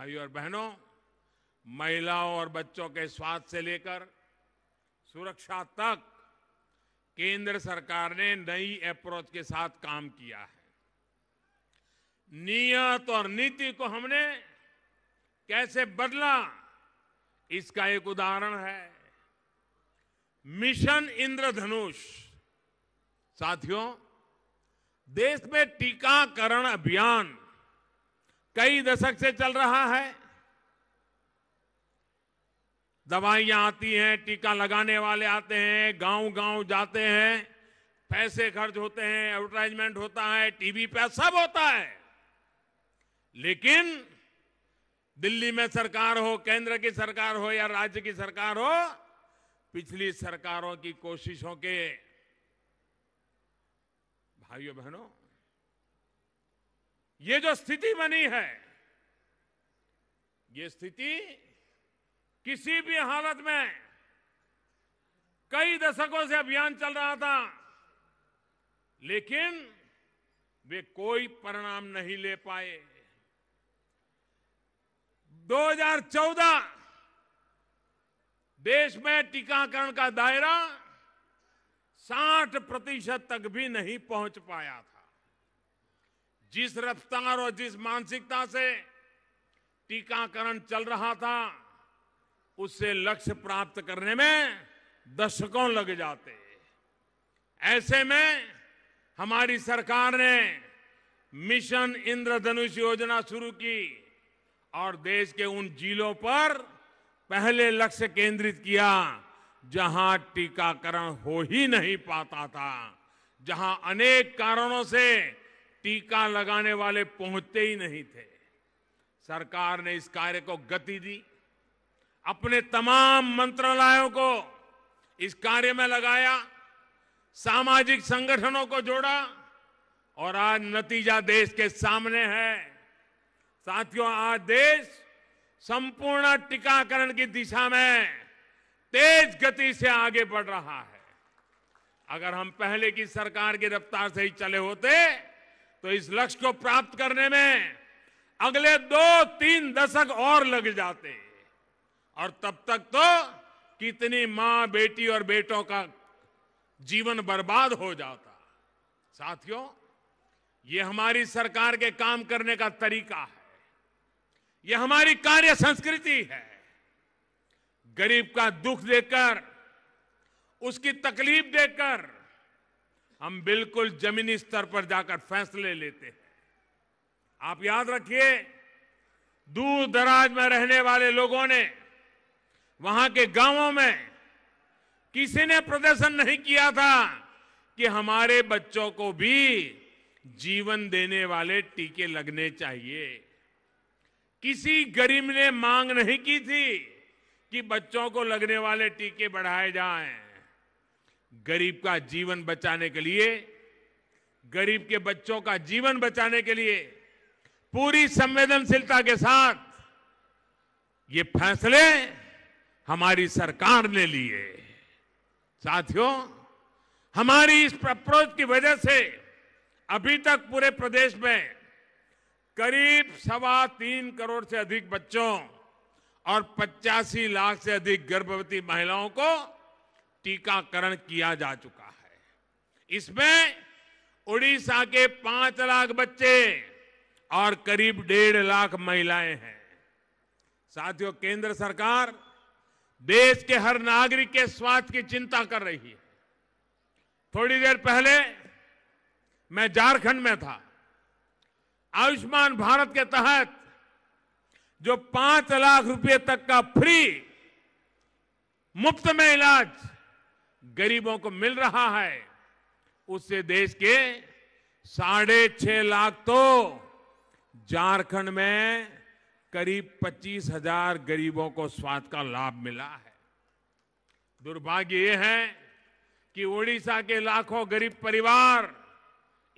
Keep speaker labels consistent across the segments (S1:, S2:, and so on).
S1: भाइयों और बहनों महिलाओं और बच्चों के स्वास्थ्य से लेकर सुरक्षा तक केंद्र सरकार ने नई अप्रोच के साथ काम किया है नियत और नीति को हमने कैसे बदला इसका एक उदाहरण है मिशन इंद्रधनुष साथियों देश में टीकाकरण अभियान कई दशक से चल रहा है दवाइयां आती हैं टीका लगाने वाले आते हैं गांव गांव जाते हैं पैसे खर्च होते हैं एडवर्टाइजमेंट होता है टीवी पे सब होता है लेकिन दिल्ली में सरकार हो केंद्र की सरकार हो या राज्य की सरकार हो पिछली सरकारों की कोशिशों के भाइयों बहनों ये जो स्थिति बनी है ये स्थिति किसी भी हालत में कई दशकों से अभियान चल रहा था लेकिन वे कोई परिणाम नहीं ले पाए 2014 देश में टीकाकरण का दायरा 60 प्रतिशत तक भी नहीं पहुंच पाया था जिस रफ्तार और जिस मानसिकता से टीकाकरण चल रहा था उससे लक्ष्य प्राप्त करने में दशकों लग जाते ऐसे में हमारी सरकार ने मिशन इंद्रधनुष योजना शुरू की और देश के उन जिलों पर पहले लक्ष्य केंद्रित किया जहां टीकाकरण हो ही नहीं पाता था जहां अनेक कारणों से टीका लगाने वाले पहुंचते ही नहीं थे सरकार ने इस कार्य को गति दी अपने तमाम मंत्रालयों को इस कार्य में लगाया सामाजिक संगठनों को जोड़ा और आज नतीजा देश के सामने है साथियों आज देश संपूर्ण टीकाकरण की दिशा में तेज गति से आगे बढ़ रहा है अगर हम पहले की सरकार की रफ्तार से ही चले होते तो इस लक्ष्य को प्राप्त करने में अगले दो तीन दशक और लग जाते और तब तक तो कितनी मां बेटी और बेटों का जीवन बर्बाद हो जाता साथियों ये हमारी सरकार के काम करने का तरीका है यह हमारी कार्य संस्कृति है गरीब का दुख देकर उसकी तकलीफ देकर हम बिल्कुल जमीनी स्तर पर जाकर फैसले लेते हैं आप याद रखिए दूर दराज में रहने वाले लोगों ने वहां के गांवों में किसी ने प्रदर्शन नहीं किया था कि हमारे बच्चों को भी जीवन देने वाले टीके लगने चाहिए किसी गरीब ने मांग नहीं की थी कि बच्चों को लगने वाले टीके बढ़ाए जाएं। गरीब का जीवन बचाने के लिए गरीब के बच्चों का जीवन बचाने के लिए पूरी संवेदनशीलता के साथ ये फैसले हमारी सरकार ने लिए साथियों हमारी इस अप्रोच की वजह से अभी तक पूरे प्रदेश में करीब सवा तीन करोड़ से अधिक बच्चों और पचासी लाख से अधिक गर्भवती महिलाओं को टीकाकरण किया जा चुका है इसमें उड़ीसा के पांच लाख बच्चे और करीब डेढ़ लाख महिलाएं हैं साथियों केंद्र सरकार देश के हर नागरिक के स्वास्थ्य की चिंता कर रही है थोड़ी देर पहले मैं झारखंड में था आयुष्मान भारत के तहत जो पांच लाख रुपए तक का फ्री मुफ्त में इलाज गरीबों को मिल रहा है उससे देश के साढ़े छह लाख तो झारखंड में करीब पच्चीस हजार गरीबों को स्वास्थ्य का लाभ मिला है दुर्भाग्य ये है कि ओडिशा के लाखों गरीब परिवार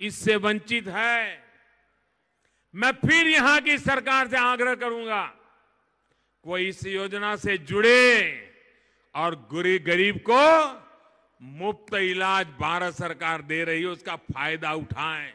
S1: इससे वंचित है मैं फिर यहां की सरकार से आग्रह करूंगा कोई इस योजना से जुड़े और गरीब को मुफ्त इलाज भारत सरकार दे रही है उसका फायदा उठाएं